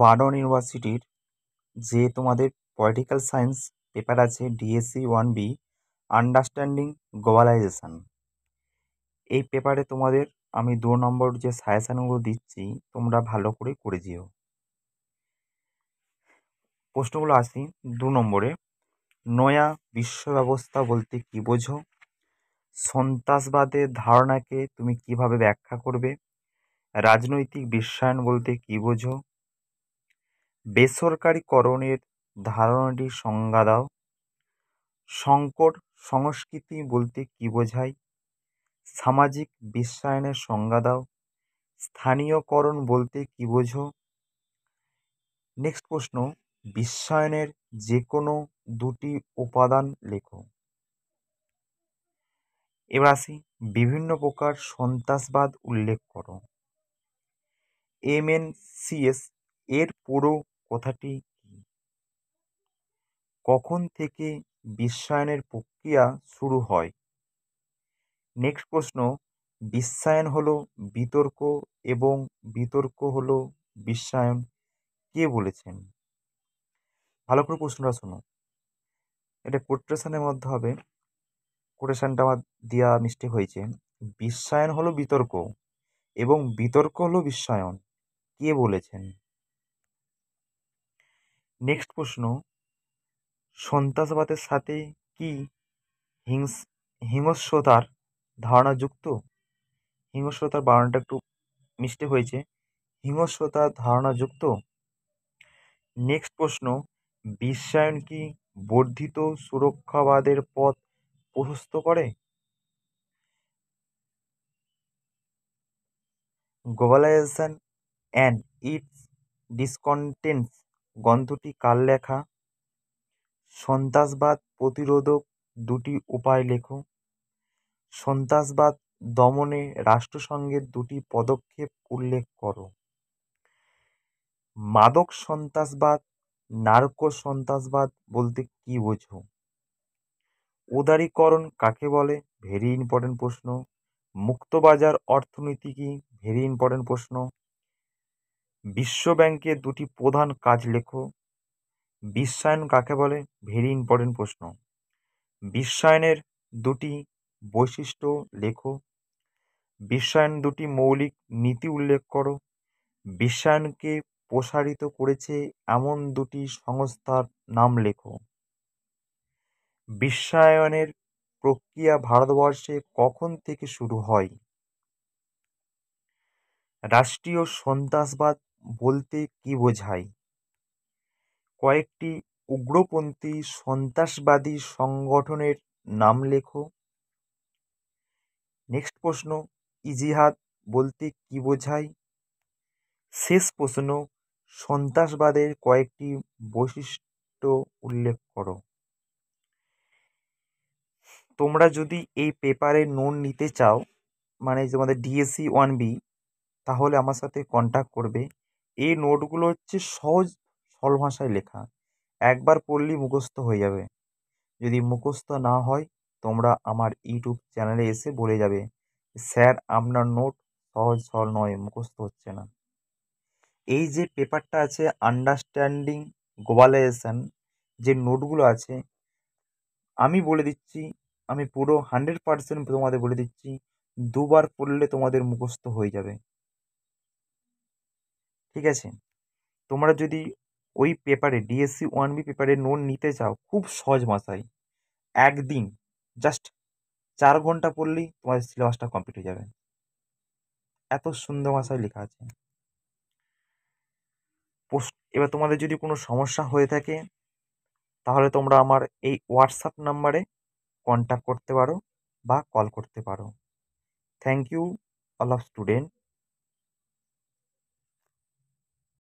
burden ইউনিভার্সিটির যে তোমাদের পলিটিক্যাল সায়েন্স পেপার আছে DSC one B understanding globalization এই পেপারে তোমাদের আমি দু নম্বর যে সাজেশানগুলো দিচ্ছি তোমরা ভালো করে করে দিও প্রশ্নগুলো আসি দু নম্বরে নয়া বিশ্ব ব্যবস্থা বলতে কী বোঝো সন্ত্রাসবাদের ধারণাকে তুমি কিভাবে ব্যাখ্যা করবে রাজনৈতিক বিশ্বায়ন বলতে কী বোঝো বেসরকারীকরণের ধারণাটি সংজ্ঞা দাও সংকট সংস্কৃতি বলতে কী বোঝায় সামাজিক বিশ্বায়নের সংজ্ঞা দাও স্থানীয়করণ বলতে কী বোঝো নেক্সট প্রশ্ন বিশ্বায়নের যে কোনো দুটি উপাদান লেখো এবার আসি বিভিন্ন প্রকার সন্ত্রাসবাদ উল্লেখ করো এম এন এস এর পুরো কথাটি কি কখন থেকে বিশ্বায়নের প্রক্রিয়া শুরু হয় নেক্সট প্রশ্ন বিশ্বায়ন হলো বিতর্ক এবং বিতর্ক হলো বিশ্বায়ন কে বলেছেন ভালো করে প্রশ্নটা শোনো এটা কোটেশনের মধ্যে হবে কোটেশনটা আমার দেওয়া মিষ্টি হয়েছে বিশ্বায়ন হলো বিতর্ক এবং বিতর্ক হলো বিশ্বায়ন কে বলেছেন নেক্সট প্রশ্ন সন্ত্রাসবাদের সাথে কি হিংস হিংস্রতার ধারণা যুক্ত হিংস্রতার বারণটা একটু মিষ্টি হয়েছে হিংস্রতার ধারণা যুক্ত নেক্সট প্রশ্ন বিশ্বায়ন কি বর্ধিত সুরক্ষাবাদের পথ প্রশস্ত করে গ্লোবালাইজেশন অ্যান্ড ইটস ডিসকন্টেন্টস গ্রন্থটি কার লেখা সন্ত্রাসবাদ প্রতিরোধক দুটি উপায় লেখো সন্ত্রাসবাদ দমনে রাষ্ট্রসংঘের দুটি পদক্ষেপ উল্লেখ করো মাদক সন্ত্রাসবাদ নার্কো সন্ত্রাসবাদ বলতে কি বোঝো উদারীকরণ কাকে বলে ভেরি ইম্পর্টেন্ট প্রশ্ন মুক্তবাজার অর্থনীতি কি ভেরি ইম্পর্টেন্ট প্রশ্ন বিশ্ব ব্যাংকের দুটি প্রধান কাজ লেখো বিশ্বায়ন কাকে বলে ভেরি ইম্পর্টেন্ট প্রশ্ন বিশ্বায়নের দুটি বৈশিষ্ট্য লেখো বিশ্বায়ন দুটি মৌলিক নীতি উল্লেখ করো বিশ্বায়নকে প্রসারিত করেছে এমন দুটি সংস্থার নাম লেখো বিশ্বায়নের প্রক্রিয়া ভারতবর্ষে কখন থেকে শুরু হয় রাষ্ট্রীয় সন্ত্রাসবাদ বলতে কী বোঝায় কয়েকটি উগ্রপন্থী সন্ত্রাসবাদী সংগঠনের নাম লেখো নেক্সট প্রশ্ন ইজিহাদ বলতে কী বোঝায় শেষ প্রশ্ন সন্ত্রাসবাদের কয়েকটি বৈশিষ্ট্য উল্লেখ করো তোমরা যদি এই পেপারে নোন নিতে চাও মানে তোমাদের ডিএসসি ওয়ান বি তাহলে আমার সাথে কন্ট্যাক্ট করবে এই নোটগুলো হচ্ছে সহজ সরল ভাষায় লেখা একবার পড়লেই মুখস্থ হয়ে যাবে যদি মুখস্থ না হয় তোমরা আমার ইউটিউব চ্যানেলে এসে বলে যাবে স্যার আপনার নোট সহজ সরল নয় মুখস্থ হচ্ছে না এই যে পেপারটা আছে আন্ডারস্ট্যান্ডিং গ্লোবালাইজেশান যে নোটগুলো আছে আমি বলে দিচ্ছি আমি পুরো হান্ড্রেড পার্সেন্ট তোমাদের বলে দিচ্ছি দুবার পড়লে তোমাদের মুখস্থ হয়ে যাবে ঠিক আছে তোমরা যদি ওই পেপারে ডিএসসি ওয়ান বি পেপারে নোট নিতে চাও খুব সহজ মাথায় একদিন জাস্ট চার ঘন্টা পড়লেই তোমাদের সিলেবাসটা কমপ্লিট হয়ে যাবে এত সুন্দর ভাষায় লেখা আছে পোস্ট এবার তোমাদের যদি কোনো সমস্যা হয়ে থাকে তাহলে তোমরা আমার এই হোয়াটসঅ্যাপ নাম্বারে কন্ট্যাক্ট করতে পারো বা কল করতে পারো thank you all of student